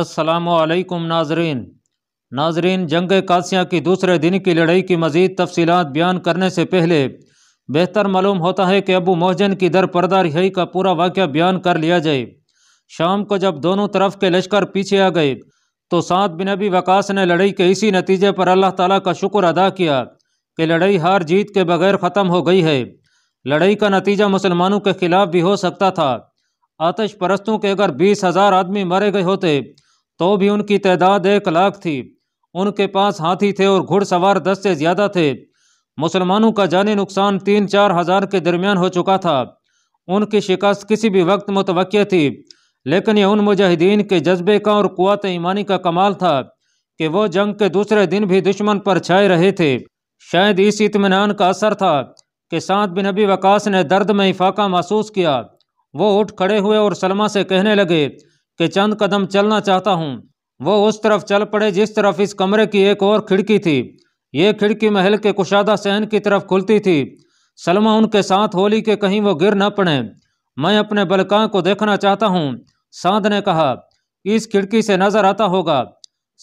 असलकम नाजरीन नाजरीन जंग कासिया की दूसरे दिन की लड़ाई की मज़ीद तफसीत बयान करने से पहले बेहतर मालूम होता है कि अबू मोहजन की दर पर्दा रिहाई का पूरा वाक़ बयान कर लिया जाए शाम को जब दोनों तरफ के लश्कर पीछे आ गए तो सात बिन अबी वकास ने लड़ाई के इसी नतीजे पर अल्लाह ताला का शुक्र अदा किया कि लड़ाई हार जीत के बगैर ख़त्म हो गई है लड़ाई का नतीजा मुसलमानों के खिलाफ भी हो सकता था आतश परस्तों के अगर बीस हज़ार आदमी मारे गए होते तो भी उनकी तादाद एक लाख थी उनके पास हाथी थे और घुड़सवार दस से ज़्यादा थे मुसलमानों का जानी नुकसान तीन चार हज़ार के दरमियान हो चुका था उनकी शिकस्त किसी भी वक्त मुतव थी लेकिन यह उन मुजाहिदीन के जज्बे का और कुत ईमानी का कमाल था कि वो जंग के दूसरे दिन भी दुश्मन पर छाए रहे थे शायद इस इतमान का असर था कि सात बिन अबी वकास ने दर्द में इफाका महसूस किया वो उठ खड़े हुए और सलमा से कहने लगे के चंद कदम चलना चाहता हूँ वो उस तरफ चल पड़े जिस तरफ इस कमरे की एक और खिड़की थी ये खिड़की महल के कुशादा सहन की तरफ खुलती थी सलमा उनके साथ होली के कहीं वो गिर न पड़े मैं अपने बलका को देखना चाहता हूँ सांद ने कहा इस खिड़की से नजर आता होगा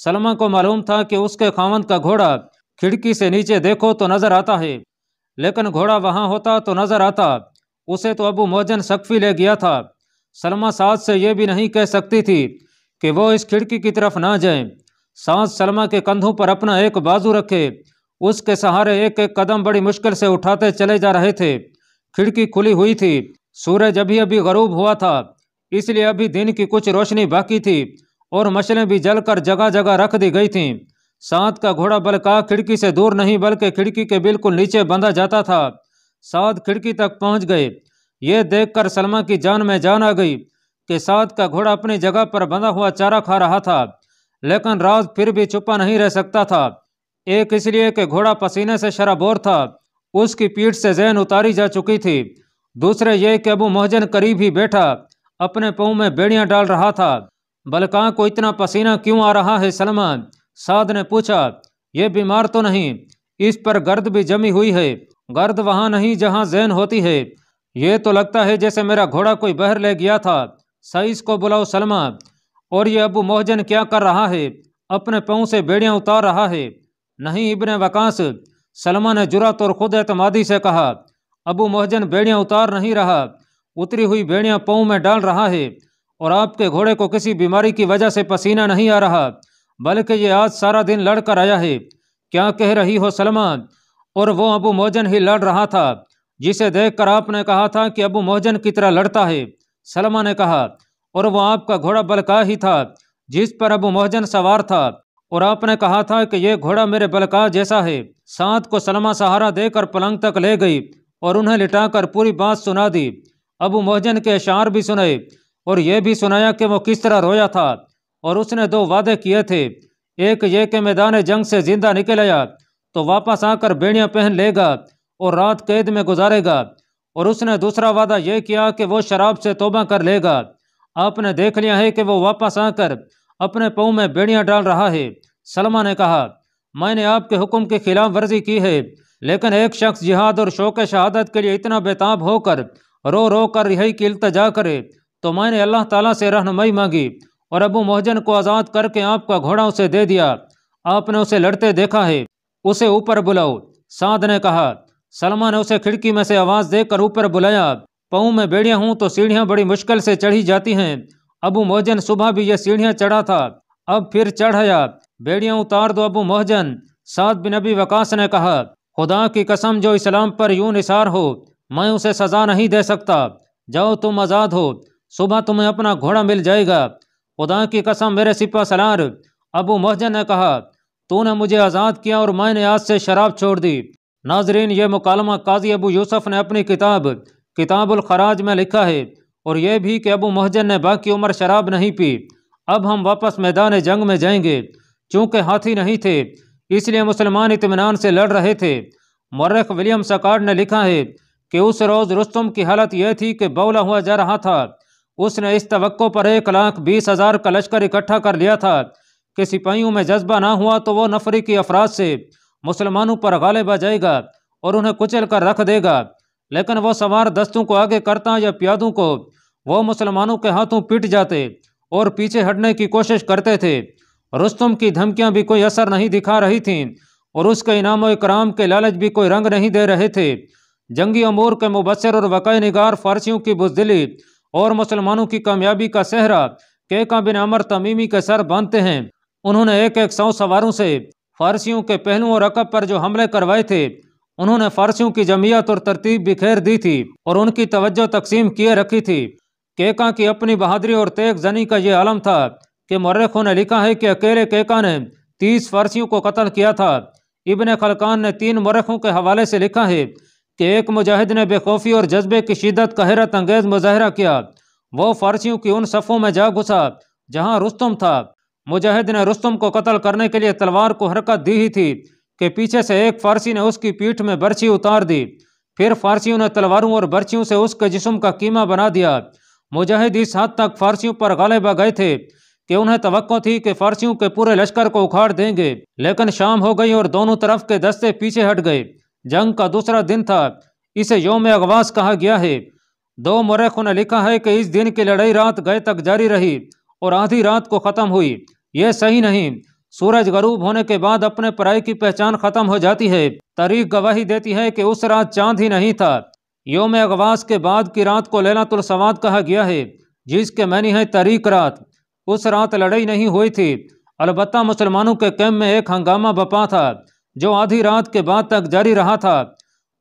सलमा को मालूम था कि उसके खावंद का घोड़ा खिड़की से नीचे देखो तो नजर आता है लेकिन घोड़ा वहाँ होता तो नजर आता उसे तो अबू मोजन सकफी ले गया था सलमा साथ से यह भी नहीं कह सकती थी कि वो इस खिड़की की तरफ ना जाए साथ सलमा के कंधों पर अपना एक बाजू रखे उसके सहारे एक एक कदम बड़ी मुश्किल से उठाते चले जा रहे थे खिड़की खुली हुई थी सूरज अभी अभी गरूब हुआ था इसलिए अभी दिन की कुछ रोशनी बाकी थी और मछलें भी जलकर जगह जगह रख दी गई थीं साथ का घोड़ा बलका खिड़की से दूर नहीं बल्कि खिड़की के बिल्कुल नीचे बंधा जाता था साध खिड़की तक पहुंच गए यह देखकर सलमा की जान में जान आ गई कि साद का घोड़ा अपनी जगह पर बंधा हुआ चारा खा रहा था लेकिन राज फिर भी छुपा नहीं रह सकता था एक इसलिए कि घोड़ा पसीने से शराबोर था उसकी पीठ से जैन उतारी जा चुकी थी दूसरे ये कि अबू मोहजन करीब ही बैठा अपने पाँव में बेड़ियाँ डाल रहा था बलका को इतना पसीना क्यों आ रहा है सलमा साद ने पूछा ये बीमार तो नहीं इस पर गर्द भी जमी हुई है गर्द वहाँ नहीं जहाँ जैन होती है ये तो लगता है जैसे मेरा घोड़ा कोई बहर ले गया था सईस को बुलाओ सलमा और ये अबू मोहजन क्या कर रहा है अपने पाँव से बेड़ियाँ उतार रहा है नहीं इबन वकास सलमा ने जुरात और खुद एतमादी से कहा अबू मोहजन बेड़ियाँ उतार नहीं रहा उतरी हुई बेड़ियाँ पाँव में डाल रहा है और आपके घोड़े को किसी बीमारी की वजह से पसीना नहीं आ रहा बल्कि ये आज सारा दिन लड़ कर आया है क्या कह रही हो सलमा और वो अबू मोहजन ही लड़ रहा था जिसे देखकर आपने कहा था कि अबू मोहजन की तरह लड़ता है सलमा ने कहा और वह आपका घोड़ा बलका ही था जिस पर अबू मोहजन सवार था और आपने कहा था कि यह घोड़ा मेरे बलका जैसा है साथ को सलमा सहारा देकर पलंग तक ले गई और उन्हें लिटाकर पूरी बात सुना दी अबू मोहजन के अशार भी सुनाए और यह भी सुनाया कि वो किस तरह रोया था और उसने दो वादे किए थे एक ये कि मैदान जंग से जिंदा निकल आया तो वापस आकर बेड़ियाँ पहन लेगा और रात कैद में गुजारेगा और उसने दूसरा वादा यह किया कि वो शराब से तोबा कर लेगा आपने देख लिया है कि वो वापस आकर अपने पाँव में बेड़ियाँ डाल रहा है सलमा ने कहा मैंने आपके हुक्म के खिलाफ वर्जी की है लेकिन एक शख्स जिहाद और शोक शहादत के लिए इतना बेताब होकर रो रो कर यही की अल्तजा करे तो मैंने अल्लाह ताला से रहनुमाई मांगी और अबू मोहजन को आज़ाद करके आपका घोड़ा उसे दे दिया आपने उसे लड़ते देखा है उसे ऊपर बुलाओ साध ने कहा सलमा ने उसे खिड़की में से आवाज़ देकर ऊपर बुलाया पाँव में बेड़ियाँ हूँ तो सीढ़ियाँ बड़ी मुश्किल से चढ़ी जाती हैं अबू मोहजन सुबह भी यह सीढ़ियाँ चढ़ा था अब फिर चढ़ाया बेड़ियाँ उतार दो अबू मोहजन साद बिन अबी वकास ने कहा खुदा की कसम जो इस्लाम पर यूं निसार हो मैं उसे सज़ा नहीं दे सकता जाओ तुम आज़ाद हो सुबह तुम्हें अपना घोड़ा मिल जाएगा खुदा की कसम मेरे सिपा सलार अबू मोहजन ने कहा तूने मुझे आज़ाद किया और मैंने आज से शराब छोड़ दी नाजरीन ये मुकालमा काजी अबू यूसफ ने अपनी किताब खराज में लिखा है और यह भी कि अबू महजन ने बाकी उम्र शराब नहीं पी अब हम वापस मैदान जंग में जाएंगे चूँकि हाथी नहीं थे इसलिए मुसलमान इतमान से लड़ रहे थे मर्रख विलियम सकार्ड ने लिखा है कि उस रोज़ रुस्तम की हालत यह थी कि बौला हुआ जा रहा था उसने इस तो पर एक लाख बीस हज़ार का लश्कर इकट्ठा कर लिया था कि सिपाहियों में जज्बा ना हुआ तो वो नफरी की अफराज से मुसलमानों पर गालिब आ जाएगा और उन्हें कुचल कर रख देगा लेकिन वह सवार दस्तों को आगे करता या प्यादों को वह मुसलमानों के हाथों पिट जाते और पीछे हटने की कोशिश करते थे रुस्तम की धमकियां भी कोई असर नहीं दिखा रही थीं और उसके इनाम इकराम के लालच भी कोई रंग नहीं दे रहे थे जंगी अमूर के मुबसर और वक़ निगार फारसियों की बुजदिली और मुसलमानों की कामयाबी का सेहरा केका बिन अमर तमीमी के सर बांधते हैं उन्होंने एक एक सौ सवारों से फ़ारसियों के पहलुओं और रकब पर जो हमले करवाए थे उन्होंने फ़ारसियों की जमीयत और तरतीब बिखेर दी थी और उनकी तवज्जो तकसीम किए रखी थी केका की अपनी बहादरी और तेग जनी का यह आलम था कि मर्रखों ने लिखा है कि अकेले केका ने तीस फ़ारसियों को कत्ल किया था इबन खलकान ने तीन मरखों के हवाले से लिखा है कि एक मुजाहिद ने बेखौफी और जज्बे की शिदत का हैरत अंगेज मुजाहरा किया वो फ़ारसियों की उन सफ़ों में जा घुसा जहाँ रुस्तम था मुजाहिद ने रुस्तम को कत्ल करने के लिए तलवार को हरकत दी ही थी कि पीछे से एक फारसी ने उसकी पीठ में बर्छी उतार दी फिर फारसियों ने तलवारों और बर्छियों से उसके जिस्म का कीमा बना दिया मुजाहिद इस हद तक फारसियों पर गालिब आ गए थे कि उन्हें तो थी कि फारसियों के पूरे लश्कर को उखाड़ देंगे लेकिन शाम हो गई और दोनों तरफ के दस्ते पीछे हट गए जंग का दूसरा दिन था इसे योम अगवास कहा गया है दो मरखों ने लिखा है कि इस दिन की लड़ाई रात गए तक जारी रही और आधी रात को ख़त्म हुई यह सही नहीं सूरज गरूब होने के बाद अपने पराय की पहचान खत्म हो जाती है तारीख गवाही देती है कि उस रात चांद ही नहीं था योम अगवास के बाद की रात को लैलातुलसवाद कहा गया है जिसके मैनी है तारीख रात उस रात लड़ाई नहीं हुई थी अलबत् मुसलमानों के कैम्प में एक हंगामा बपा था जो आधी रात के बाद तक जारी रहा था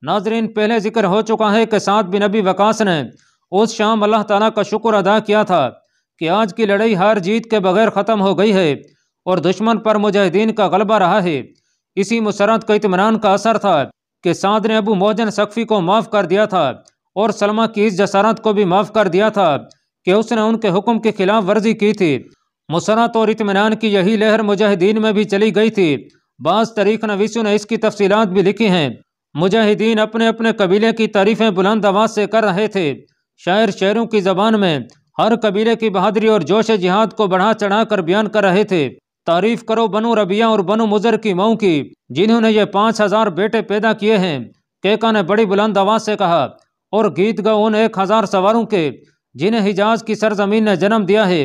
नाजरीन पहले जिक्र हो चुका है कि सात बिन नबी वकास ने उस शाम अल्लाह तला का शुक्र अदा किया था कि आज की लड़ाई हार जीत के बगैर ख़त्म हो गई है और दुश्मन पर मुजाहिदीन का गलबा रहा है इसी मुसरत का इतमान का असर था कि साद ने अबू मोजन सख्फी को माफ़ कर दिया था और सलमा की इस जसारत को भी माफ़ कर दिया था कि उसने उनके हुक्म के खिलाफ वर्जी की थी मुसरत और इतमान की यही लहर मुजाहिदीन में भी चली गई थी बास तारीख नवीसों ने इसकी तफसीत भी लिखी हैं मुजाहिदीन अपने अपने कबीले की तारीफ़ें बुलंद आवाज़ से कर रहे थे शायर शेरों की ज़बान में हर कबीले की बहादुरी और जोश जिहाद को बढ़ा चढ़ा कर बयान कर रहे थे तारीफ करो बनु रबिया और बनु मुजर की मऊ की जिन्होंने ये पाँच हजार बेटे पैदा किए हैं केका ने बड़ी बुलंद आवाज से कहा और गीत गा उन एक हजार सवारों के जिन्हें हिजाज की सरजमीन ने जन्म दिया है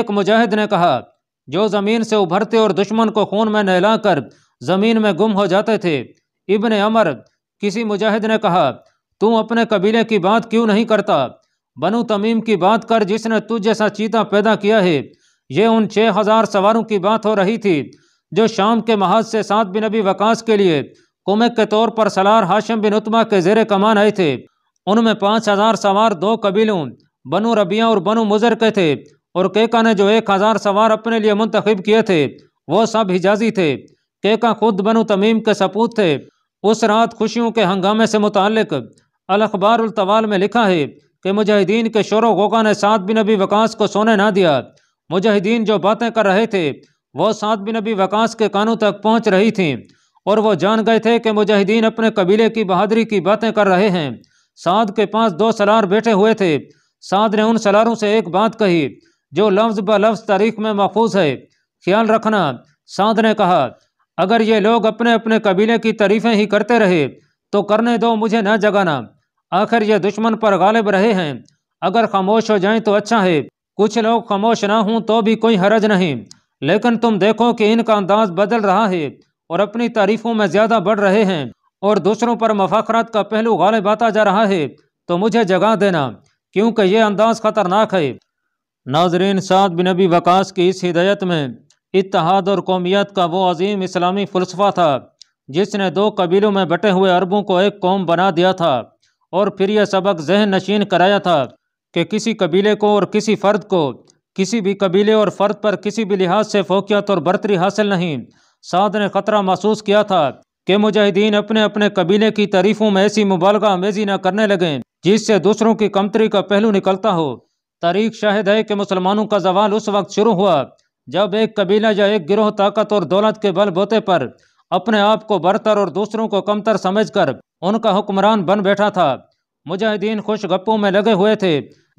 एक मुजाहिद ने कहा जो जमीन से उभरते और दुश्मन को खून में नहलाकर जमीन में गुम हो जाते थे इबन अमर किसी मुजाहिद ने कहा तू अपने कबीले की बात क्यों नहीं करता बनु तमीम की बात कर जिसने तुझ जैसा चीता पैदा किया है ये उन छः हज़ार सवारों की बात हो रही थी जो शाम के महाज से सात बिन नबी वकास के लिए कुमे के तौर पर सलार हाशिम बिन उत्मा के जेर कमान आए थे उनमें पाँच हज़ार सवार दो कबीलों बनु रबिया और बनु मुजर के थे और केका ने जो एक हज़ार सवार अपने लिए मुंतखब किए थे वो सब हिजाजी थे केका खुद बनु तमीम के सपूत थे उस रात खुशियों के हंगामे से मुतक अलखबारतवाल में लिखा है कि मुजाहिदीन के शोर गोगा ने सात बिन अबी वकास को सोने ना दिया मुजाहिदीन जो बातें कर रहे थे वो सात बिन अबी वकास के कानों तक पहुँच रही थी और वो जान गए थे कि मुजाहिदीन अपने कबीले की बहादुरी की बातें कर रहे हैं साध के पास दो सलार बैठे हुए थे साध ने उन सलारों से एक बात कही जो लफ्ज़ ब लफ्ज़ तारीख में महफूज है ख्याल रखना साध ने कहा अगर ये लोग अपने अपने कबीले की तारीफ़ें ही करते रहे तो करने दो मुझे न जगाना आखिर ये दुश्मन पर गालिब रहे हैं अगर खामोश हो जाएं तो अच्छा है कुछ लोग खामोश ना हों तो भी कोई हरज नहीं लेकिन तुम देखो कि इनका अंदाज बदल रहा है और अपनी तारीफों में ज़्यादा बढ़ रहे हैं और दूसरों पर मफाखरत का पहलू गालिब आता जा रहा है तो मुझे जगा देना क्योंकि ये अंदाज़ ख़तरनाक है नाजरीन साद बिन अबी वकास की इस हिदायत में इतिहाद और कौमियत का वो अजीम इस्लामी फ़लसफ़ा था जिसने दो कबीलों में बटे हुए अरबों को एक कौम बना दिया था और फिर यह सबक जहन नशीन कराया था कि किसी कबीले को और किसी फ़र्द को किसी भी कबीले और फ़र्द पर किसी भी लिहाज से फोकियत और बरतरी हासिल नहीं साद ने ख़तरा महसूस किया था कि मुजाहिदीन अपने अपने कबीले की तारीफ़ों में ऐसी मुबालगा अमेजी न करने लगें जिससे दूसरों की कमतरी का पहलू निकलता हो तारीख शाहिद है कि मुसलमानों का जवाल उस वक्त शुरू हुआ जब एक कबीला या एक गिरोह ताकत और दौलत के बल बोते पर अपने आप को बरतर और दूसरों को कमतर समझकर उनका हुक्मरान बन बैठा था मुजाहिदीन खुश गप्पों में लगे हुए थे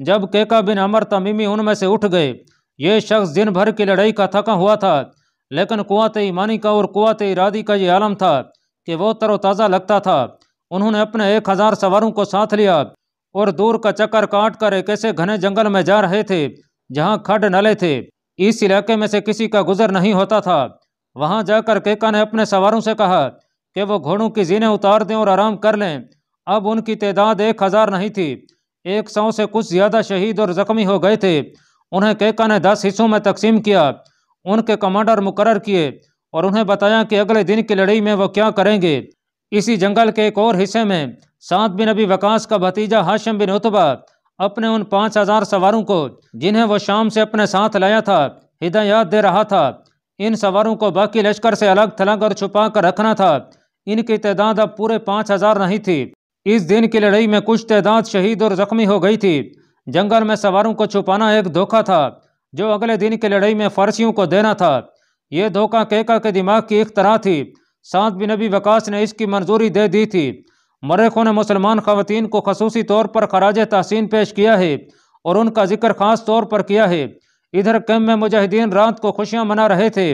जब केका बिन अमर तमीमी उनमें से उठ गए ये शख्स दिन भर की लड़ाई का थका हुआ था लेकिन कुआत ईमानी का और कुआत इरादी का ये आलम था कि वो तरोताज़ा लगता था उन्होंने अपने एक हज़ार सवारों को साथ लिया और दूर का चक्कर काट कर एक ऐसे घने जंगल में जा रहे थे जहाँ खड नले थे इस इलाके में से किसी का गुजर नहीं होता था वहाँ जाकर केका ने अपने सवारों से कहा कि वो घोड़ों की जीने उतार दें और आराम कर लें अब उनकी तादाद एक हज़ार नहीं थी एक सौ से कुछ ज़्यादा शहीद और ज़ख्मी हो गए थे उन्हें केका ने दस हिस्सों में तकसीम किया उनके कमांडर मुकर किए और उन्हें बताया कि अगले दिन की लड़ाई में वो क्या करेंगे इसी जंगल के एक और हिस्से में सात बिन अभी वकास का भतीजा हाशिम बिन उतबा अपने उन पाँच हज़ार सवारों को जिन्हें वो शाम से अपने साथ लाया था हिदायत दे रहा था इन सवारों को बाकी लश्कर से अलग थलग और छुपा कर रखना था इनकी तदाद अब पूरे पाँच हज़ार नहीं थी इस दिन की लड़ाई में कुछ तदाद शहीद और जख्मी हो गई थी जंगल में सवारों को छुपाना एक धोखा था जो अगले दिन की लड़ाई में फारसियों को देना था ये धोखा केका के दिमाग की एक तरह थी सात बिन नबी वकास ने इसकी मंजूरी दे दी थी मरेखों ने मुसलमान खातन को खसूसी तौर पर खराज तहसीन पेश किया है और उनका जिक्र खास तौर पर किया है इधर कैम्प में मुजाहिदीन रात को खुशियाँ मना रहे थे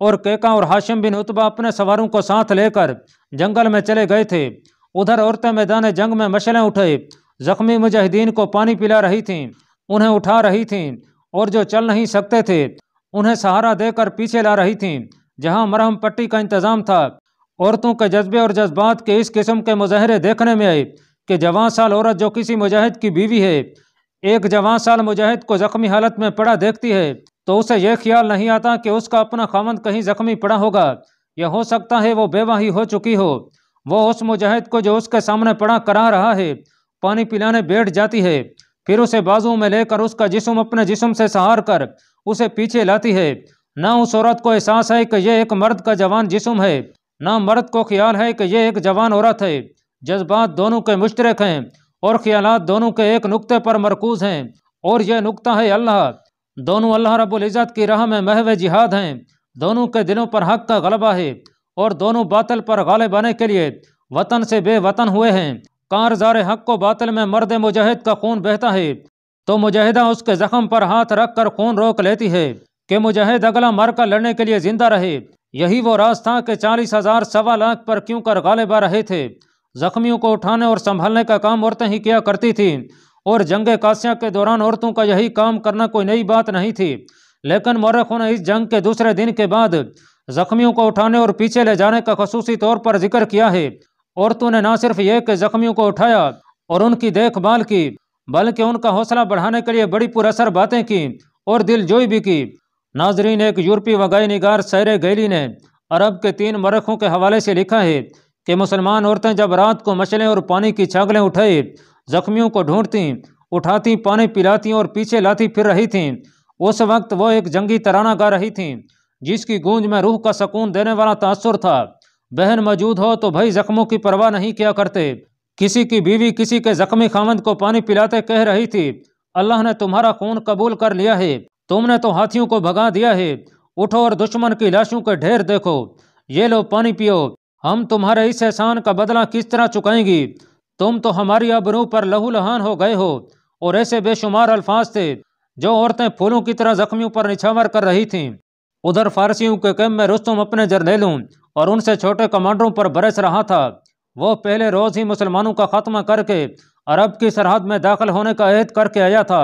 और केका और हाशिम बिन उतबा अपने सवारों को साथ लेकर जंगल में चले गए थे उधर औरतें मैदान जंग में मशलें उठे जख्मी मुजाहिदीन को पानी पिला रही थीं उन्हें उठा रही थीं और जो चल नहीं सकते थे उन्हें सहारा देकर पीछे ला रही थीं जहां मरहम पट्टी का इंतज़ाम था औरतों के जज्बे और जज्बात के इस किस्म के मुजाहरे देखने में आए कि जवान साल औरत जो किसी मुजाहिद की बीवी है एक जवान साल मुजाहिद को ज़ख्मी हालत में पड़ा देखती है तो उसे यह ख्याल नहीं आता कि उसका अपना खामंद कहीं जख्मी पड़ा होगा यह हो सकता है वो बेवा हो चुकी हो वो उस मुजाहिद को जो उसके सामने पड़ा करा रहा है पानी पिलाने बैठ जाती है फिर उसे बाजू में लेकर उसका जिसम अपने जिसम से सहार कर उसे पीछे लाती है ना उस औरत को एहसास है कि यह एक मर्द का जवान जिसम है ना मर्द को ख्याल है कि यह एक जवान औरत है जज्बात दोनों के मुश्तरक हैं और ख्याल दोनों के एक नुक्ते पर मरकूज हैं और यह नुकता है अल्लाह दोनों अल्लाह रबुल्ज़त की राह में महव जिहाद हैं दोनों के दिलों पर हक का गलबा है और दोनों बातल पर गाले बने के लिए वतन से बेवतन हुए हैं कारजार हक को बातल में मर्द मुजाहिद का खून बहता है तो मुजाहिदा उसके जख्म पर हाथ रख कर खून रोक लेती है कि मुजाहिद अगला मर कर लड़ने के लिए जिंदा रहे यही वो राज था कि चालीस हजार सवा लाख पर क्यों कर गालिबा रहे थे जख्मियों को उठाने और संभालने का काम औरतें ही किया करती थीं और जंग कास्या के दौरान औरतों का यही काम करना कोई नई बात नहीं थी लेकिन मौरखों ने इस जंग के दूसरे दिन के बाद जख्मियों को उठाने और पीछे ले जाने का खसूसी तौर पर जिक्र किया है औरतों ने न सिर्फ ये के जख्मियों को उठाया और उनकी देखभाल की बल्कि उनका हौसला बढ़ाने के लिए बड़ी पुरअसर बातें की और दिलजोई भी की नाजरीन एक यूरोपी वगाई निगार सैर गैली ने अरब के तीन मरखों के हवाले से लिखा है कि मुसलमान औरतें जब रात को मछलें और पानी की छागलें उठाई जख्मियों को ढूंढती उठाती पानी पिलाती और पीछे लाती फिर रही थीं उस वक्त वह एक जंगी तराना गा रही थीं जिसकी गूंज में रूह का सुकून देने वाला तासुर था बहन मौजूद हो तो भाई जख्मों की परवाह नहीं किया करते किसी की बीवी किसी के जख्मी खामंद को पानी पिलाते कह रही थी अल्लाह ने तुम्हारा खून कबूल कर लिया है तुमने तो हाथियों को भगा दिया है उठो और दुश्मन की लाशों के ढेर देखो ये लो पानी पियो हम तुम्हारे इस एहसान का बदला किस तरह चुकाएंगी तुम तो हमारी अबरू पर लहू लहान हो गए हो और ऐसे बेशुमार अल्फाज थे जो औरतें फूलों की तरह जख्मियों पर निछावर कर रही थीं उधर फारसियों के कैम में रुस्तुम अपने जरनेलों और उनसे छोटे कमांडरों पर बरस रहा था वो पहले रोज़ ही मुसलमानों का खात्मा करके अरब की सरहद में दाखिल होने का अहद करके आया था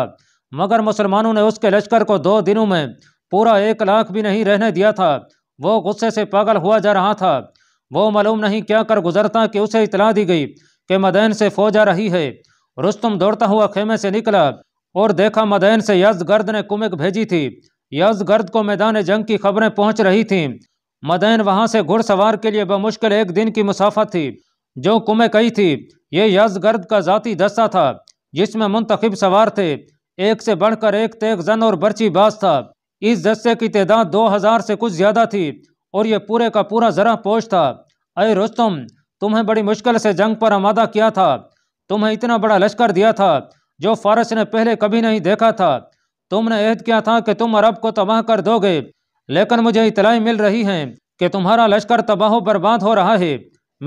मगर मुसलमानों ने उसके लश्कर को दो दिनों में पूरा एक लाख भी नहीं रहने दिया था वो गुस्से से पागल हुआ जा रहा था वो मालूम नहीं क्या कर गुजरता कि उसे इतला दी गई कि मदैन से फौज आ रही है रुस्तम दौड़ता हुआ खेमे से निकला और देखा मदैन से यजगर्द ने कुमिक भेजी थी यजगर्द को मैदान जंग की खबरें पहुंच रही थीं मदैन वहां से घुड़सवार के लिए बमुश्किल एक दिन की मुसाफत थी जो कुमे कही थी ये यजगर्द का जाती दस्ता था जिसमें मुंतखब सवार थे एक से बढ़कर एक तेग जन और बर्ची बास था इस दस्ते की तादाद दो हज़ार से कुछ ज़्यादा थी और यह पूरे का पूरा जरा पोष था अरे रुस्तम तुम्हें बड़ी मुश्किल से जंग पर आमादा किया था तुम्हें इतना बड़ा लश्कर दिया था जो फारस ने पहले कभी नहीं देखा था तुमने ऐद किया था कि तुम अरब को तबाह कर दोगे लेकिन मुझे इतलाई मिल रही हैं कि तुम्हारा लश्कर तबाह बर्बाद हो रहा है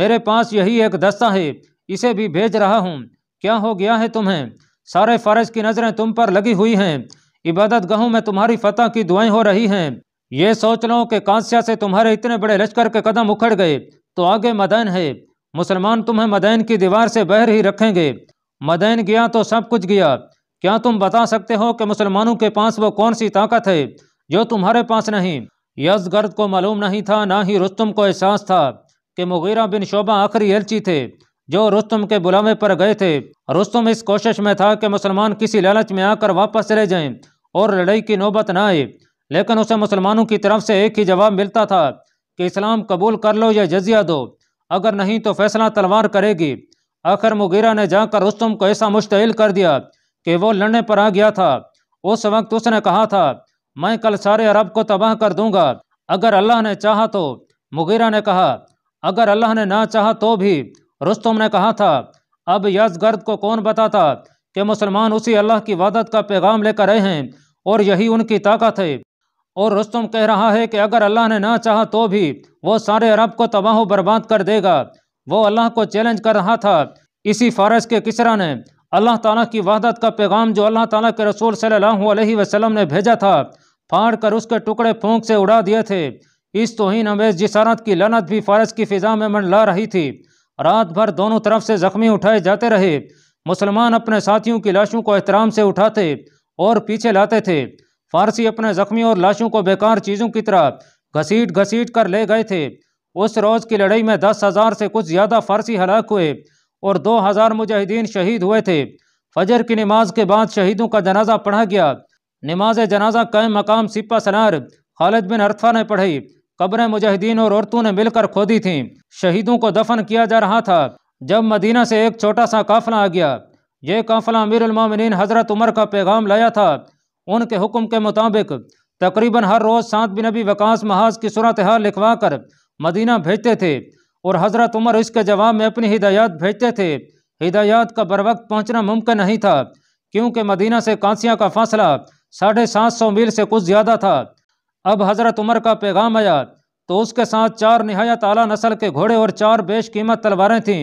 मेरे पास यही एक दस्ता है इसे भी भेज रहा हूँ क्या हो गया है तुम्हें सारे फारस की नज़रें तुम पर लगी हुई हैं इबादत गहों में तुम्हारी फतह की दुआएं हो रही हैं ये सोच लो कि कांस्या से तुम्हारे इतने बड़े लश्कर के कदम उखड़ गए तो आगे मदन है मुसलमान तुम्हें मदैन की दीवार से बहर ही रखेंगे मदैन गया तो सब कुछ गया क्या तुम बता सकते हो कि मुसलमानों के पास वो कौन सी ताकत है जो तुम्हारे पास नहीं यजगर्द को मालूम नहीं था ना ही रुस्तम को एहसास था कि मुगीरा बिन शोभा आखिरी एलची थे जो रुस्तम के बुलावे पर गए थे रुस्तम इस कोशिश में था कि मुसलमान किसी लालच में आकर वापस चले जाएं और लड़ाई की नौबत ना आए लेकिन उसे मुसलमानों की तरफ से एक ही जवाब मिलता था कि इस्लाम कबूल कर लो या जजिया दो अगर नहीं तो फैसला तलवार करेगी आखिर मुगीरा ने जाकर रुस्तम को ऐसा मुश्तिल कर दिया कि वो लड़ने पर आ गया था उस वक्त उसने कहा था मैं कल सारे अरब को तबाह कर दूंगा अगर अल्लाह ने चाहा तो मुगीरा ने कहा अगर अल्लाह ने ना चाहा तो भी रुस्तम ने कहा था अब यजगर्द को कौन बताता कि मुसलमान उसी अल्लाह की वादत का पैगाम लेकर आए हैं और यही उनकी ताकत है और रस्तम कह रहा है कि अगर अल्लाह ने ना चाहा तो भी वो सारे अरब को तबाह बर्बाद कर देगा वो अल्लाह को चैलेंज कर रहा था इसी फारस के किसरा ने अल्लाह ताला की वहदत का पैगाम जो अल्लाह ताला के रसूल सल्लल्लाहु अलैहि वसल्लम ने भेजा था फाड़ कर उसके टुकड़े फूंक से उड़ा दिए थे इस तोहन अमेज जिसारत की लनत भी फारस की फिजा में मंडला रही थी रात भर दोनों तरफ से जख्मी उठाए जाते रहे मुसलमान अपने साथियों की लाशों को एहतराम से उठाते और पीछे लाते थे फारसी अपने जख्मी और लाशों को बेकार चीज़ों की तरह घसीट घसीट कर ले गए थे उस रोज़ की लड़ाई में दस हज़ार से कुछ ज़्यादा फारसी हलाक हुए और दो हज़ार मुजाहिदीन शहीद हुए थे फजर की नमाज के बाद शहीदों का जनाजा पढ़ा गया नमाज जनाजा कैम मकाम सिपा सनार खालिद बिन अरफा ने पढ़ी कब्रें मुजाहिदीन और औरतों ने मिलकर खोदी थीं शहीदों को दफन किया जा रहा था जब मदीना से एक छोटा सा काफिला आ गया ये काफिला अमीर उलमामिन हज़रत उमर का पैगाम लाया था उनके हुक्म के मुताबिक तकरीबन हर रोज़ सात बिन नबी वकास महाज की सूरत हाल लिखवा कर मदीना भेजते थे और हज़रत उमर इसके जवाब में अपनी हिदायत भेजते थे हिदायत का बर वक्त पहुँचना मुमकिन नहीं था क्योंकि मदीना से कांसिया का फासला साढ़े सात सौ मील से कुछ ज़्यादा था अब हज़रत उमर का पैगाम आया तो उसके साथ चार नहायत आला नसल के घोड़े और चार बेश कीमत तलवारें थीं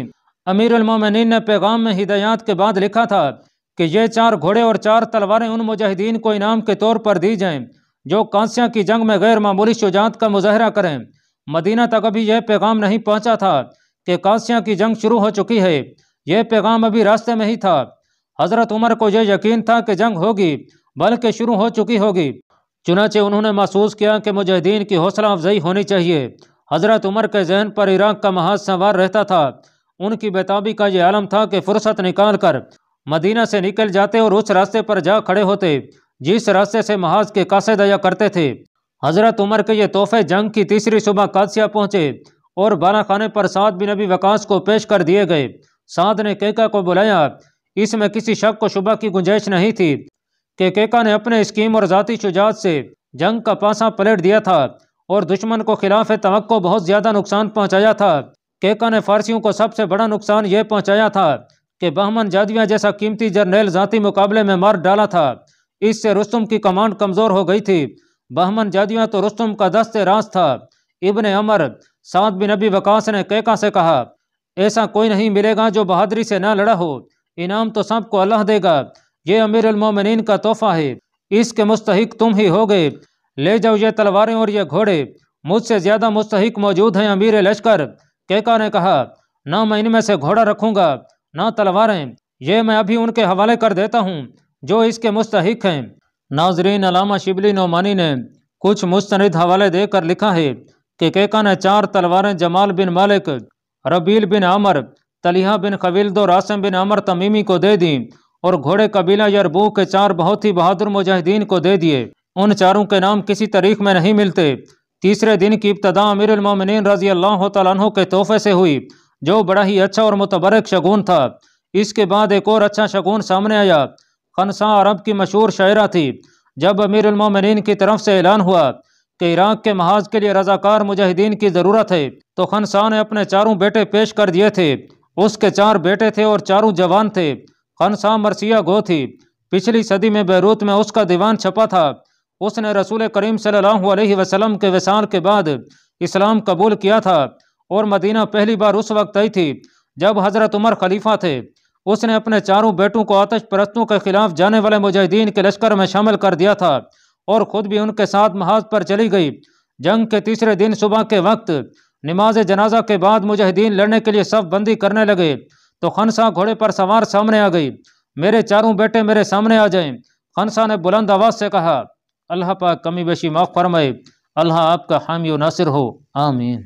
अमीर अमीरमिन ने पैगाम में हिदायत के बाद लिखा था कि ये चार घोड़े और चार तलवारें उन मुजाहिदीन को इनाम के तौर पर दी जाएं जो कांस्या की जंग में गैर मामूली शुजात का मुजाहरा करें मदीना तक अभी यह पैगाम नहीं पहुंचा था कि कांस्या की जंग शुरू हो चुकी है यह पैगाम अभी रास्ते में ही था हज़रत उमर को यह यकीन था कि जंग होगी बल्कि शुरू हो चुकी होगी चुनाचे उन्होंने महसूस किया कि मुजाहिदीन की हौसला अफजाई होनी चाहिए हज़रत उमर के जहन पर इराक का महाज संवार रहता था उनकी बेताबी का यह आलम था कि फुर्सत निकाल कर मदीना से निकल जाते और उस रास्ते पर जा खड़े होते जिस रास्ते से महाज के कासे दया करते थे हज़रत उमर के ये तोहफे जंग की तीसरी सुबह कादसिया पहुंचे और बाना खाने पर साध बिन अभी वकास को पेश कर दिए गए साध ने केका को बुलाया इसमें किसी शक को शुबा की गुंजाइश नहीं थी कि केका ने अपने स्कीम और ज़ाती शुजात से जंग का पासा पलट दिया था और दुश्मन को खिलाफ तो बहुत ज़्यादा नुकसान पहुँचाया था केका ने फारसियों को सबसे बड़ा नुकसान यह पहुँचाया था कि बहमन जादविया जैसा कीमती जर्नेल जाति मुकाबले में मार डाला था इससे रुस्तम की कमांड कमज़ोर हो गई थी बहमन जादविया तो रुस्तम का दस्त रास था इबन अमर साद बिन अबी वकास ने कैका से कहा ऐसा कोई नहीं मिलेगा जो बहादुरी से ना लड़ा हो इनाम तो सबको अल्लाह देगा ये अमीर उलमोमिन का तोहफा है इसके मुस्तक तुम ही हो गए ले जाओ ये तलवारें और ये घोड़े मुझसे ज़्यादा मुस्तक मौजूद हैं अमीर लश्कर कैका ने कहा ना मैं इनमें से घोड़ा रखूंगा ना तलवारें ये मैं अभी उनके हवाले कर देता हूँ जो इसके मुस्तक हैं नाजरीन अलामा शिबली नोमानी ने कुछ मुस्तनद हवाले देकर लिखा है कि केका ने चार तलवारें जमाल बिन मालिक रबील बिन अमर तलिया बिन दो रासम बिन आमर तमीमी को दे दी और घोड़े कबीला यरबू के चार बहुत ही बहादुर मुजाहिदीन को दे दिए उन चारों के नाम किसी तारीख में नहीं मिलते तीसरे दिन की इब्तदा अमीर उमिन रजी अल्लाह तु के तोहफे से हुई जो बड़ा ही अच्छा और मुतबरक शगुन था इसके बाद एक और अच्छा शगुन सामने आया खनसा अरब की मशहूर शायरा थी जब अमीर उलमिन की तरफ से ऐलान हुआ कि इराक के महाज के लिए रजाकार मुजाहिदीन की ज़रूरत है तो खनसा ने अपने चारों बेटे पेश कर दिए थे उसके चार बेटे थे और चारों जवान थे खनसा मरसिया गो थी पिछली सदी में बैरूत में उसका दीवान छपा था उसने रसूल करीम सल्लल्लाहु अलैहि वसल्लम के वसाल के बाद इस्लाम कबूल किया था और मदीना पहली बार उस वक्त आई थी जब हज़रत उमर खलीफा थे उसने अपने चारों बेटों को आतश परस्तों के खिलाफ जाने वाले मुजाहिदीन के लश्कर में शामिल कर दिया था और ख़ुद भी उनके साथ महाज पर चली गई जंग के तीसरे दिन सुबह के वक्त नमाज जनाजा के बाद मुजाहिदीन लड़ने के लिए सब बंदी करने लगे तो खनसा घोड़े पर सवार सामने आ गई मेरे चारों बेटे मेरे सामने आ जाएं खनसा ने बुलंद आवाज़ से कहा अल्लाह पाक कमी बेशी माफ़ फरमाए अल्लाह आपका हामी नासिर हो आमीन